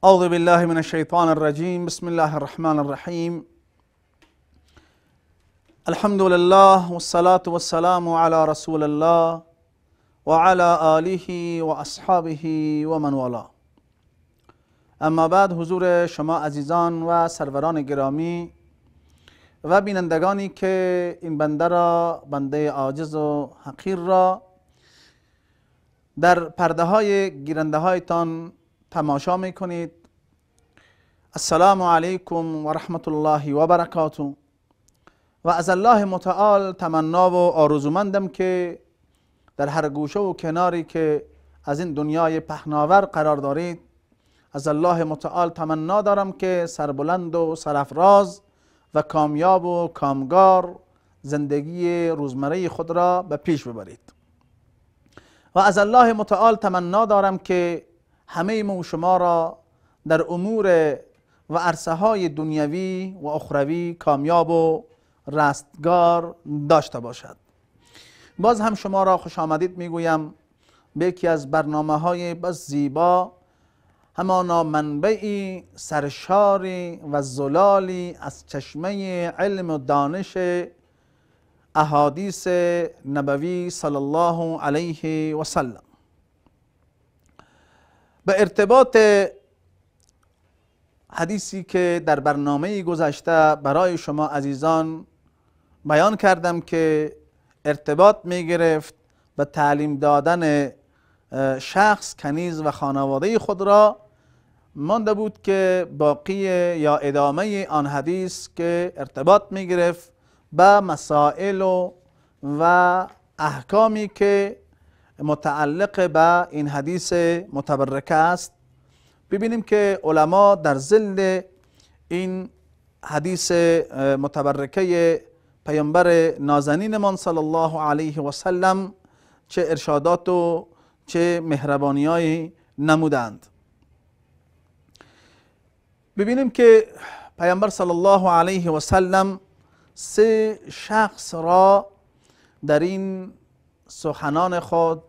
أعوذ بالله من الشيطان الرجيم بسم الله الرحمن الرحيم الحمد لله والصلاة والسلام على رسول الله وعلى آله وأصحابه ومن والاه اما بعد حضور شما عزيزان و سروران گرامی و بینندگانی که این بنده را بنده عاجز و حقیر را در پرده های گیرنده هایتان تماشا میکنید السلام علیکم و رحمت الله و برکاته و از الله متعال تمنا و آرزومندم که در هر گوشه و کناری که از این دنیای پهناور قرار دارید از الله متعال تمنا دارم که سربلند و سرفراز و کامیاب و کامگار زندگی روزمره خود را به پیش ببرید و از الله متعال تمنا دارم که همه ما شما را در امور و عرصه های دنیوی و اخروی کامیاب و رستگار داشته باشد باز هم شما را خوش آمدید میگویم به یکی از برنامه های بس زیبا همانا منبعی سرشاری و زلالی از چشمه علم و دانش احادیث نبوی صلی الله علیه و سلم به ارتباط حدیثی که در برنامه گذشته برای شما عزیزان بیان کردم که ارتباط می گرفت و تعلیم دادن شخص کنیز و خانواده خود را مانده بود که باقی یا ادامه آن حدیث که ارتباط می گرفت به مسائل و, و احکامی که متعلق به این حدیث متبرکه است ببینیم که علما در زل این حدیث متبرکه پیامبر نازنینمان صلی الله علیه و سلم چه ارشادات و چه مهربانیایی نمودند ببینیم که پیامبر صلی الله علیه و سلم سه شخص را در این سخنان خود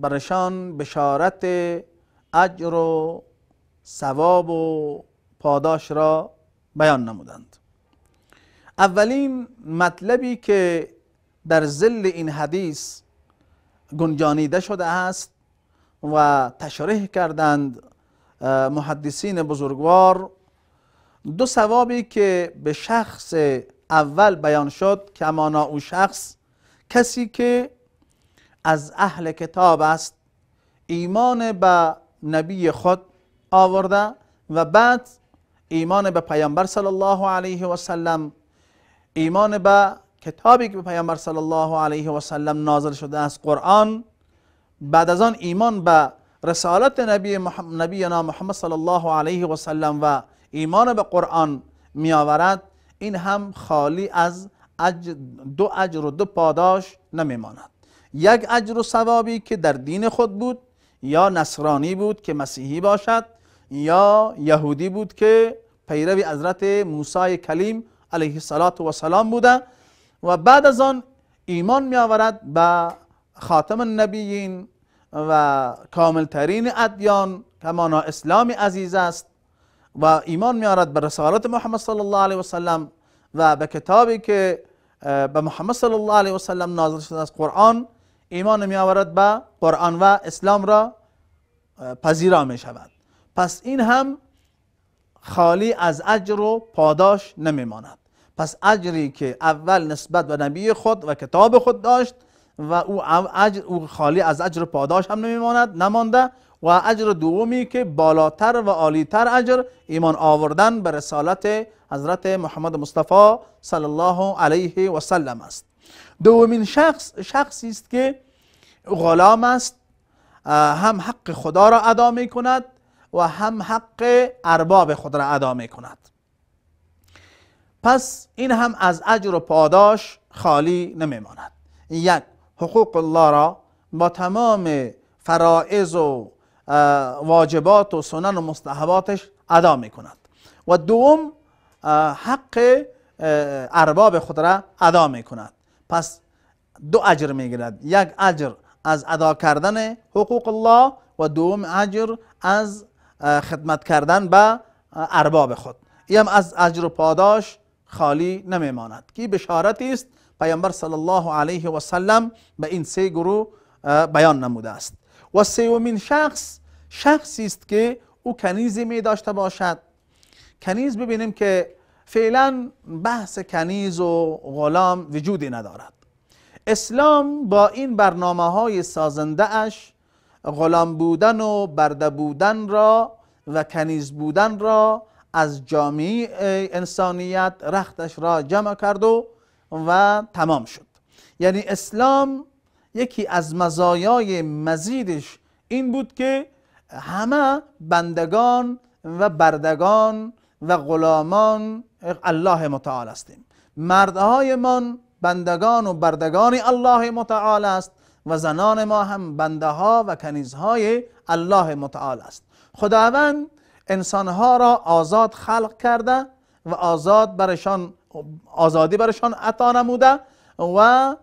برشان بشارت اجر و ثواب و پاداش را بیان نمودند اولین مطلبی که در زل این حدیث گنجانیده شده است و تشریح کردند محدثین بزرگوار دو ثوابی که به شخص اول بیان شد که امانا او شخص کسی که از اهل کتاب است ایمان به نبی خود آورده و بعد ایمان به پیامبر صلی الله علیه و سلم ایمان به کتابی که به پیامبر صلی الله علیه و سلم نازل شده است قرآن بعد از آن ایمان به رسالت نبی محمد نبینا محمد صلی الله علیه و سلم و ایمان به قرآن می آورد این هم خالی از دو اجر و دو پاداش نمی ماند یک اجر و ثوابی که در دین خود بود یا نصرانی بود که مسیحی باشد یا یهودی بود که پیروی حضرت موسی کلیم علیه السلام و سلام بوده و بعد از آن ایمان می آورد به خاتم النبیین و کاملترین ادیان کمانا اسلام عزیز است و ایمان می آورد به رسالت محمد صلی الله علیه وسلم و به کتابی که به محمد صلی الله علیه وسلم نازل شده از قرآن ایمان می آورد به قرآن و اسلام را پذیرا می شود پس این هم خالی از اجر و پاداش نمی ماند پس اجری که اول نسبت به نبی خود و کتاب خود داشت و او, او خالی از اجر و پاداش هم نمی ماند نمانده و اجر دومی که بالاتر و عالیتر اجر ایمان آوردن به رسالت حضرت محمد مصطفی صلی الله علیه و سلم است دومین شخص شخصی است که غلام است هم حق خدا را ادا می کند و هم حق ارباب خود را ادا می کند پس این هم از اجر و پاداش خالی نمی ماند یک حقوق الله را با تمام فرائض و واجبات و سنن و مستحباتش ادا می کند و دوم حق ارباب خود را ادا می کند پس دو اجر میگیرد یک اجر از ادا کردن حقوق الله و دوم اجر از خدمت کردن به ارباب خود این هم از اجر و پاداش خالی نمیماند که بشارت است پیامبر صلی الله علیه و سلم به این سه گروه بیان نموده است و سومین شخص شخصی است که او کنیزی می داشته باشد کنیز ببینیم که فعلا بحث کنیز و غلام وجودی ندارد اسلام با این برنامه های سازنده اش غلام بودن و برده بودن را و کنیز بودن را از جامعه انسانیت رختش را جمع کرد و و تمام شد یعنی اسلام یکی از مزایای مزیدش این بود که همه بندگان و بردگان و غلامان الله متعال هستیم مردهایمان بندگان و بردگان الله متعال است و زنان ما هم بنده ها و کنیزهای الله متعال است خداوند انسانها را آزاد خلق کرده و آزاد برشان آزادی برشان عطا نموده و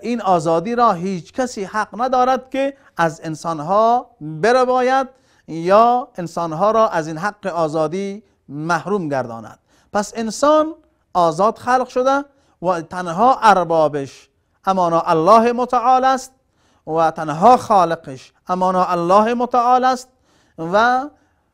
این آزادی را هیچ کسی حق ندارد که از انسانها ها یا انسانها را از این حق آزادی محروم گرداند پس انسان آزاد خلق شده و تنها اربابش امانا الله متعال است و تنها خالقش امانا الله متعال است و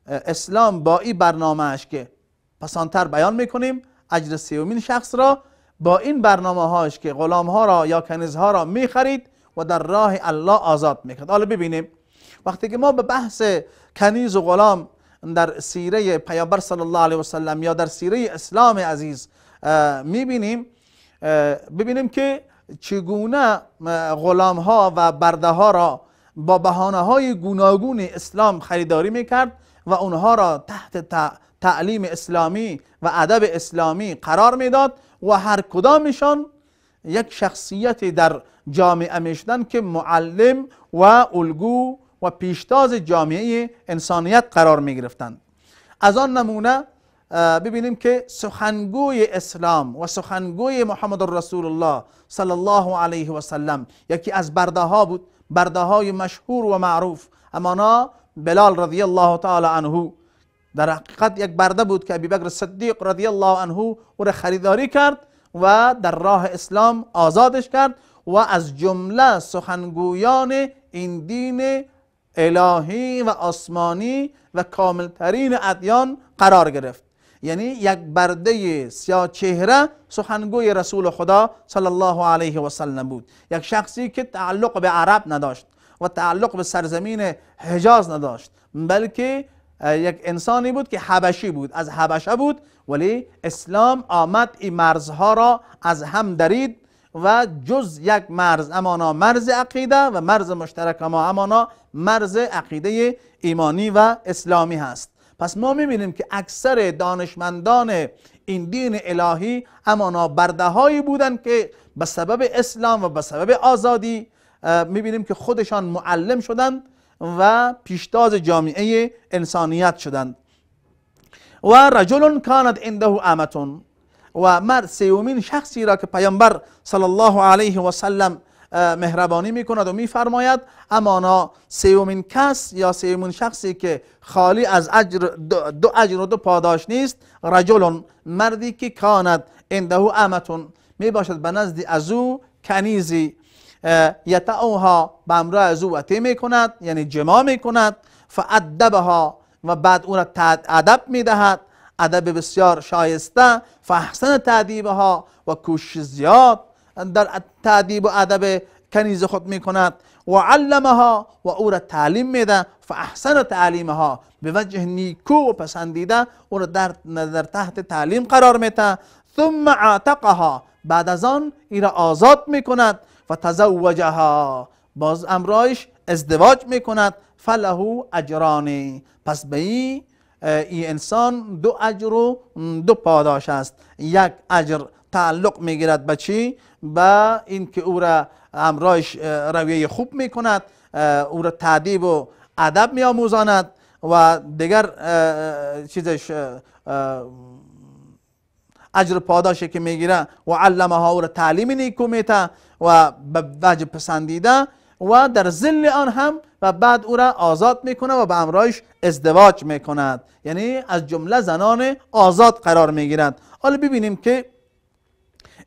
اسلام با این اش که پسانتر بیان میکنیم اجر سیومین شخص را با این برنامه هاش که غلام ها را یا کنیز ها را میخرید و در راه الله آزاد میکرد حالا ببینیم وقتی که ما به بحث کنیز و غلام در سیره پیامبر صلی الله علیه و سلم یا در سیره اسلام عزیز میبینیم ببینیم که چگونه غلام ها و برده ها را با بهانه های گوناگون اسلام خریداری میکرد و اونها را تحت تعلیم اسلامی و ادب اسلامی قرار میداد و هر کدامشان یک شخصیت در جامعه میشدن که معلم و الگو و پیشتاز جامعه انسانیت قرار می گرفتند از آن نمونه ببینیم که سخنگوی اسلام و سخنگوی محمد رسول الله صلی الله علیه و سلم یکی از برده ها بود برده های مشهور و معروف امانا بلال رضی الله تعالی عنه در حقیقت یک برده بود که ابیبکر صدیق رضی الله عنه او را خریداری کرد و در راه اسلام آزادش کرد و از جمله سخنگویان این دین الهی و آسمانی و کاملترین ادیان قرار گرفت یعنی یک برده سیاه چهره سخنگوی رسول خدا صلی الله علیه و سلم بود یک شخصی که تعلق به عرب نداشت و تعلق به سرزمین حجاز نداشت بلکه یک انسانی بود که حبشی بود از حبشه بود ولی اسلام آمد این مرزها را از هم درید و جز یک مرز امانا مرز عقیده و مرز مشترک ما امانا مرز عقیده ایمانی و اسلامی هست پس ما میبینیم که اکثر دانشمندان این دین الهی امانا برده بودند که به سبب اسلام و به سبب آزادی میبینیم که خودشان معلم شدند و پیشتاز جامعه انسانیت شدند و رجل کانت عنده امتون و مرد سیومین شخصی را که پیامبر صلی الله علیه و سلم مهربانی میکند و میفرماید اما سیومین کس یا سیومین شخصی که خالی از اجر دو, اجر و دو پاداش نیست رجل مردی که کاند اندهو امتون می باشد به نزد از او کنیزی یتعوها به امراه از او وطی می یعنی جما می کند فعدبها و بعد او را ادب می ادب بسیار شایسته فحسن تعدیب ها و کوشش زیاد در تعدیب و ادب کنیز خود می کند و علمها و او را تعلیم میده فاحسن تعلیمها به وجه نیکو و پسندیده او را در, در تحت تعلیم قرار میده ثم عاتقها بعد از آن ای را آزاد میکند و تزوجها باز امرایش ازدواج میکند فله اجرانی پس به این این انسان دو اجر و دو پاداش است یک اجر تعلق میگیرد به چی به اینکه او را همراهش رویه خوب میکند او را تعدیب و ادب میآموزاند و دیگر چیزش اجر پاداشی که میگیره و علمه ها او را تعلیم نیکو میته و به وجه پسندیده و در زل آن هم و بعد او را آزاد میکنه و به امرایش ازدواج میکند یعنی از جمله زنان آزاد قرار میگیرند حالا ببینیم که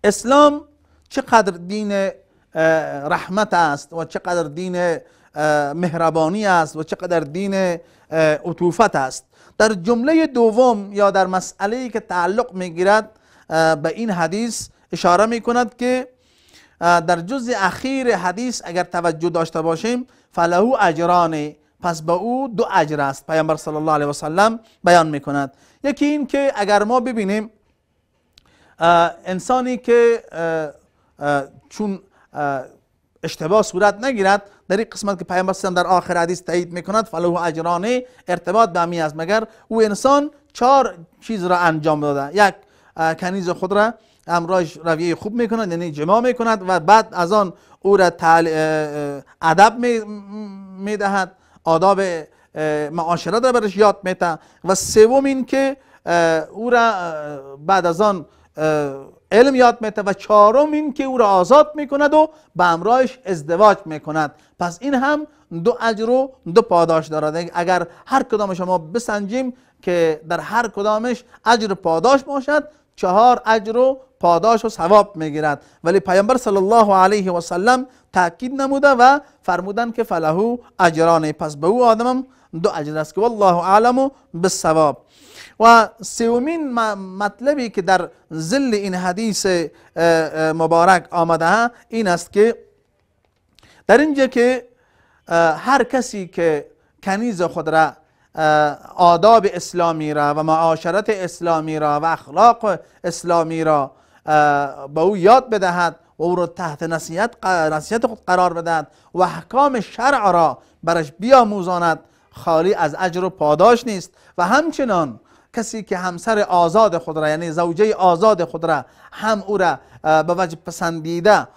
اسلام چقدر دین رحمت است و چقدر دین مهربانی است و چقدر دین عطوفت است در جمله دوم یا در مسئله ای که تعلق میگیرد به این حدیث اشاره میکند که در جزء اخیر حدیث اگر توجه داشته باشیم فلهو اجرانه پس به او دو اجر است پیامبر صلی الله علیه و سلم بیان می کند یکی این که اگر ما ببینیم انسانی که چون اشتباه صورت نگیرد در این قسمت که پیامبر صلی در آخر حدیث تایید میکند فلهو اجرانه ارتباط به همی است مگر او انسان چهار چیز را انجام داده یک کنیز خود را همراهش رویه خوب میکنند، یعنی جماع میکند و بعد از آن او را ادب میدهد آداب معاشرت را برش یاد میده و سوم این که او را بعد از آن علم یاد میده و چهارم این که او را آزاد میکند و به همراهش ازدواج میکند پس این هم دو اجر و دو پاداش دارد اگر هر کدام شما بسنجیم که در هر کدامش اجر پاداش باشد چهار اجر و پاداش و ثواب میگیرد ولی پیامبر صلی الله علیه و سلم تاکید نموده و فرمودن که فلهو اجران پس به او آدمم دو اجر است که والله اعلم بالثواب و سیومین مطلبی که در ظل این حدیث مبارک آمده این است که در اینجا که هر کسی که کنیز خود را آداب اسلامی را و معاشرت اسلامی را و اخلاق اسلامی را به او یاد بدهد و او را تحت نصیحت, نصیحت خود قرار بدهد و احکام شرع را برش بیاموزاند خالی از اجر و پاداش نیست و همچنان کسی که همسر آزاد خود را یعنی زوجه آزاد خود را هم او را به وجه پسندیده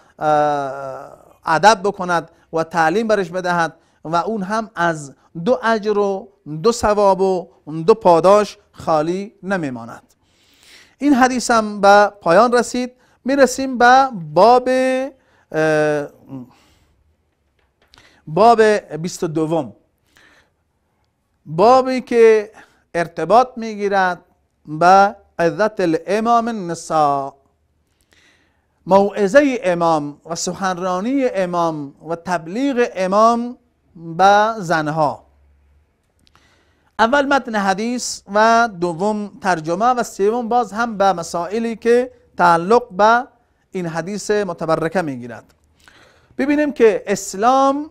ادب بکند و تعلیم برش بدهد و اون هم از دو اجر و دو ثواب و دو پاداش خالی نمیماند این حدیث هم به پایان رسید میرسیم به باب باب دوم بابی که ارتباط میگیرد به عزت الامام النساء موعظه امام و سخنرانی امام و تبلیغ امام به زنها اول متن حدیث و دوم ترجمه و سوم باز هم به مسائلی که تعلق به این حدیث متبرکه میگیرد ببینیم که اسلام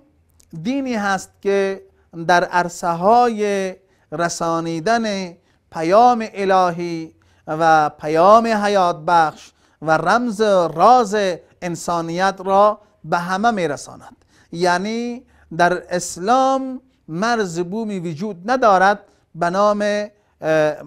دینی هست که در عرصه های رسانیدن پیام الهی و پیام حیات بخش و رمز راز انسانیت را به همه میرساند یعنی در اسلام مرز بومی وجود ندارد به نام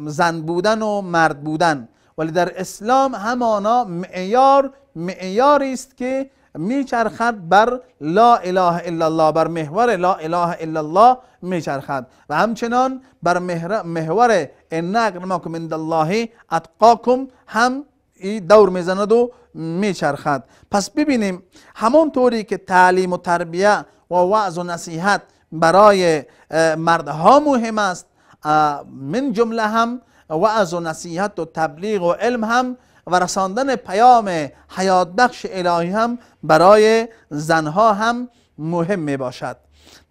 زن بودن و مرد بودن ولی در اسلام همانا معیار معیاری است که میچرخد بر لا اله الا الله بر محور لا اله الا الله میچرخد و همچنان بر محور ان اکرمکم عند الله اتقاکم هم ای دور میزند و میچرخد پس ببینیم همان طوری که تعلیم و تربیه و وعظ و نصیحت برای مردها مهم است من جمله هم از و نصیحت و تبلیغ و علم هم و رساندن پیام حیات بخش الهی هم برای زنها هم مهم می باشد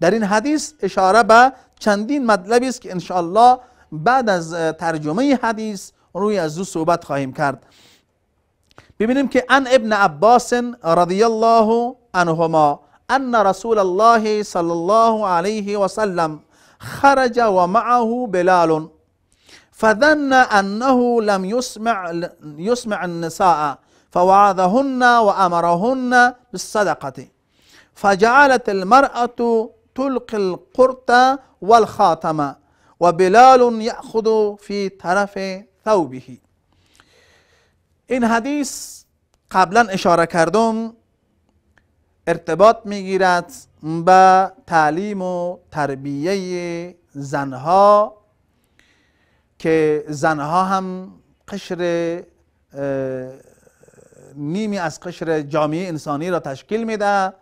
در این حدیث اشاره به چندین مطلبی است که انشاءالله بعد از ترجمه حدیث روی از او صحبت خواهیم کرد ببینیم که ان ابن عباس رضی الله عنهما أن رسول الله صلى الله عليه وسلم خرج ومعه بلال فظن أنه لم يسمع يسمع النساء فوعظهن وأمرهن بالصدقة فجعلت المرأة تلقي القرط والخاتم وبلال يأخذ في طرف ثوبه إن حديث قبلا اشاره كردون ارتباط میگیرد به تعلیم و تربیه زنها که زنها هم قشر نیمی از قشر جامعه انسانی را تشکیل میده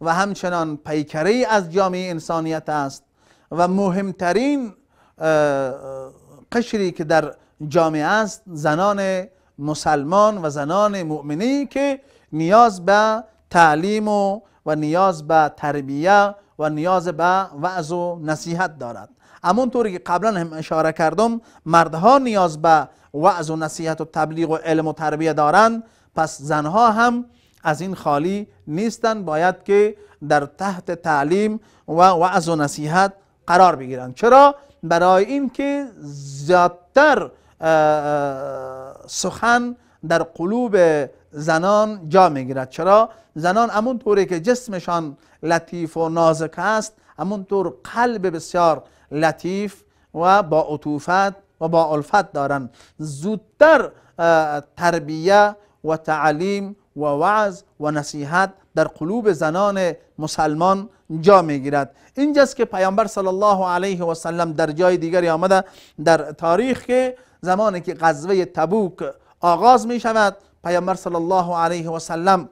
و همچنان پیکری از جامعه انسانیت است و مهمترین قشری که در جامعه است زنان مسلمان و زنان مؤمنی که نیاز به تعلیم و, و نیاز به تربیه و نیاز به وعظ و نصیحت دارد همونطوری که قبلا هم اشاره کردم مردها نیاز به وعظ و نصیحت و تبلیغ و علم و تربیه دارند پس زنها هم از این خالی نیستند باید که در تحت تعلیم و وعظ و نصیحت قرار بگیرند چرا برای اینکه زیادتر سخن در قلوب زنان جا میگیرد چرا زنان همون طوری که جسمشان لطیف و نازک است همون طور قلب بسیار لطیف و با عطوفت و با الفت دارند زودتر تربیه و تعلیم و وعظ و نصیحت در قلوب زنان مسلمان جا میگیرد اینجاست که پیامبر صلی الله علیه و سلم در جای دیگری آمده در تاریخ که زمانی که غزوه تبوک آغاز می شود پیامبر صلی الله علیه و سلم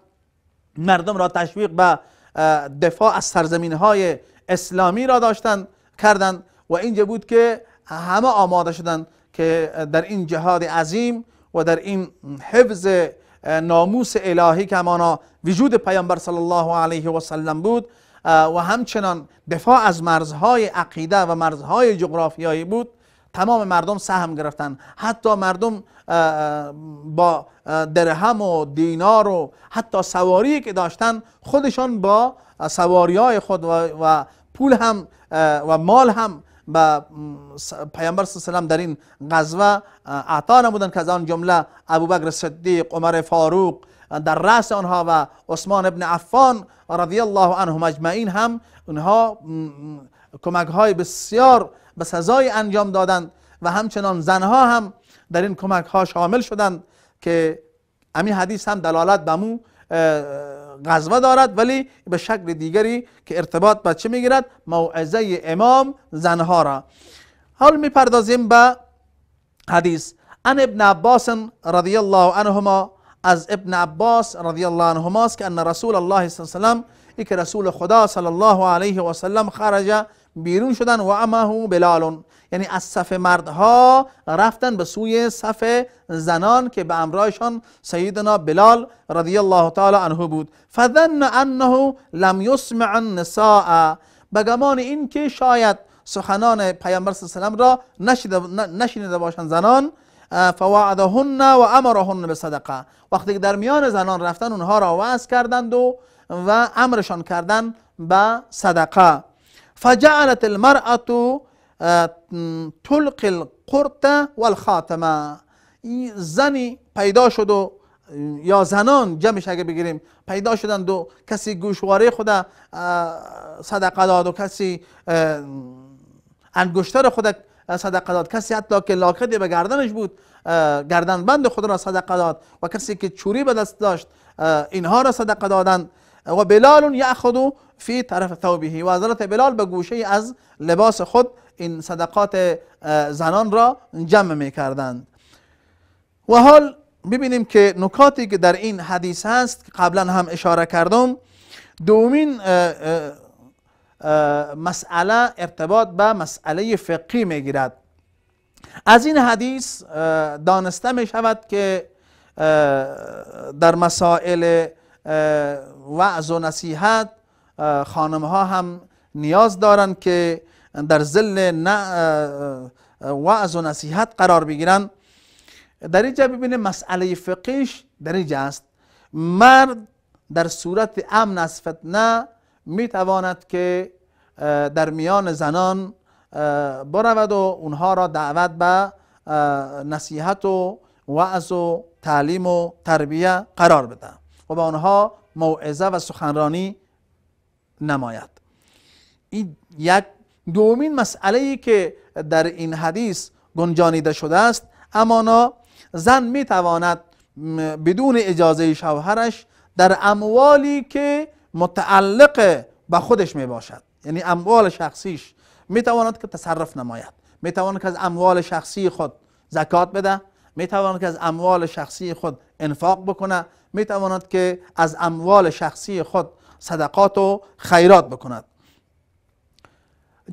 مردم را تشویق به دفاع از سرزمین های اسلامی را داشتند کردند و اینجا بود که همه آماده شدند که در این جهاد عظیم و در این حفظ ناموس الهی که همانا وجود پیامبر صلی الله علیه و سلم بود و همچنان دفاع از مرزهای عقیده و مرزهای جغرافیایی بود تمام مردم سهم گرفتن حتی مردم با درهم و دینار و حتی سواری که داشتن خودشان با سواری های خود و پول هم و مال هم به پیامبر صلی الله در این غزوه اعطا نمودند که از آن جمله ابوبکر صدیق عمر فاروق در رأس آنها و عثمان ابن عفان رضی الله عنهم اجمعین هم اونها کمک های بسیار به سزای انجام دادند و همچنان زنها هم در این کمک ها شامل شدند که امی حدیث هم دلالت به مو غزوه دارد ولی به شکل دیگری که ارتباط به چه میگیرد موعظه امام زنها را حال میپردازیم به حدیث ان ابن عباس رضی الله عنهما از ابن عباس رضی الله عنهما است که ان رسول الله صلی الله علیه و سلم ای که رسول خدا صلی الله علیه و سلم خرج بیرون شدن و امه بلالون یعنی از صف مردها رفتن به سوی صف زنان که به امرایشان سیدنا بلال رضی الله تعالی عنه بود فذن انه لم یسمع النساء به گمان این که شاید سخنان پیامبر صلی الله علیه و را نشنیده باشند زنان فوعدهن و امرهن به صدقه وقتی که در میان زنان رفتن اونها را وعظ کردند و و امرشان کردن به صدقه فجعلت المرأة تلق القرط والخاتمه زنی پیدا شد و یا زنان جمعش اگه بگیریم پیدا شدند و کسی گوشواره خود صدقه داد و کسی انگشتر خود صدقه داد کسی حتی که لاکتی به گردنش بود گردن بند خود را صدقه داد و کسی که چوری به دست داشت اینها را صدقه دادند و بلال و فی طرف ثوبه و حضرت بلال به گوشه از لباس خود این صدقات زنان را جمع می کردند و حال ببینیم که نکاتی که در این حدیث هست که قبلا هم اشاره کردم دومین مسئله ارتباط به مسئله فقی می گیرد از این حدیث دانسته می شود که در مسائل وعظ و نصیحت خانم ها هم نیاز دارند که در زل وعظ و نصیحت قرار بگیرن در اینجا ببینه مسئله فقیش در اینجا است مرد در صورت امن از فتنه میتواند که در میان زنان برود و اونها را دعوت به نصیحت و وعظ و تعلیم و تربیه قرار بده و به آنها موعظه و سخنرانی نماید این یک دومین مسئله ای که در این حدیث گنجانیده شده است امانا زن می تواند بدون اجازه شوهرش در اموالی که متعلق به خودش می باشد یعنی اموال شخصیش می تواند که تصرف نماید می تواند که از اموال شخصی خود زکات بده می تواند که از اموال شخصی خود انفاق بکنه می تواند که از اموال شخصی خود صدقات و خیرات بکند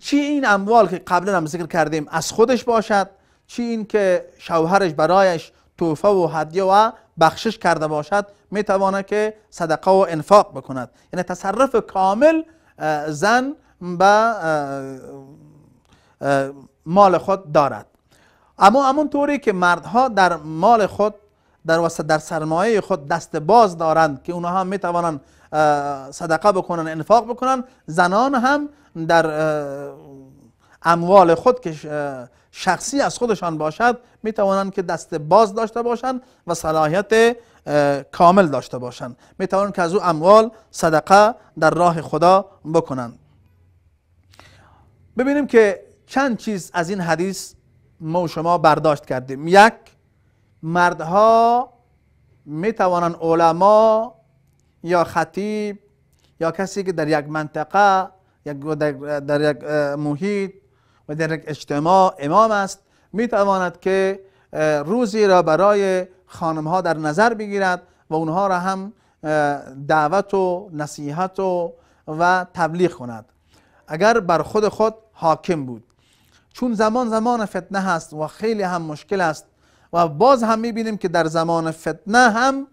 چی این اموال که قبلا هم ذکر کردیم از خودش باشد چی این که شوهرش برایش توفه و هدیه و بخشش کرده باشد میتوانه که صدقه و انفاق بکند یعنی تصرف کامل زن به مال خود دارد اما همون طوری که مردها در مال خود در در سرمایه خود دست باز دارند که اونها هم میتوانند صدقه بکنن انفاق بکنن زنان هم در اموال خود که شخصی از خودشان باشد می توانند که دست باز داشته باشند و صلاحیت کامل داشته باشند می توانند که از او اموال صدقه در راه خدا بکنند ببینیم که چند چیز از این حدیث ما و شما برداشت کردیم یک مردها می توانند علما یا خطیب یا کسی که در یک منطقه در یک محیط و در یک اجتماع امام است میتواند که روزی را برای خانم ها در نظر بگیرد و اونها را هم دعوت و نصیحت و و تبلیغ کند اگر بر خود خود حاکم بود چون زمان زمان فتنه هست و خیلی هم مشکل است و باز هم بینیم که در زمان فتنه هم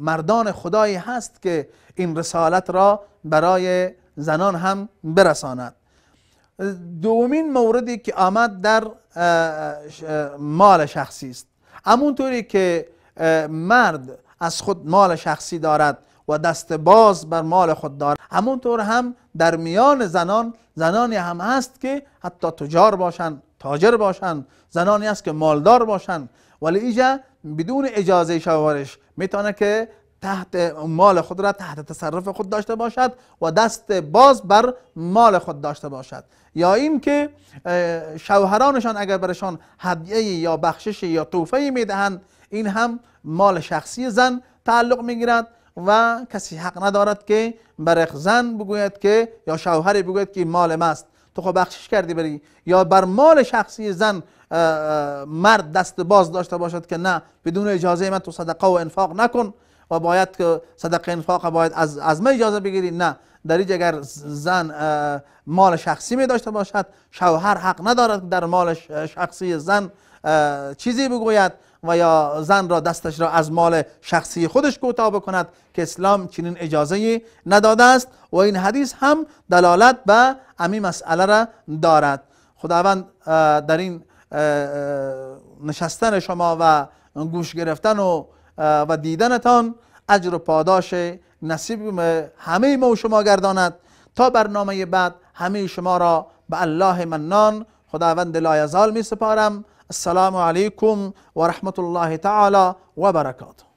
مردان خدایی هست که این رسالت را برای زنان هم برساند دومین موردی که آمد در مال شخصی است همونطوری که مرد از خود مال شخصی دارد و دست باز بر مال خود دارد همونطور هم در میان زنان زنانی هم هست که حتی تجار باشند تاجر باشند زنانی است که مالدار باشند ولی ایجا بدون اجازه شوارش میتونه که تحت مال خود را تحت تصرف خود داشته باشد و دست باز بر مال خود داشته باشد یا اینکه شوهرانشان اگر برشان هدیه یا بخشش یا توفه میدهند این هم مال شخصی زن تعلق میگیرد و کسی حق ندارد که برخ زن بگوید که یا شوهری بگوید که مال ماست تو خب بخشش کردی بری یا بر مال شخصی زن مرد دست باز داشته باشد که نه بدون اجازه من تو صدقه و انفاق نکن و باید که صدق انفاق باید از, از ما اجازه بگیری نه در اینجا اگر زن مال شخصی می داشته باشد شوهر حق ندارد در مال شخصی زن چیزی بگوید و یا زن را دستش را از مال شخصی خودش کوتاه بکند که اسلام چنین اجازه نداده است و این حدیث هم دلالت به امی مسئله را دارد خداوند در این نشستن شما و گوش گرفتن و و دیدنتان اجر و پاداش نصیب همه ما و شما گرداند تا برنامه بعد همه شما را به الله منان خداوند لایزال می سپارم السلام علیکم و رحمت الله تعالی و برکاته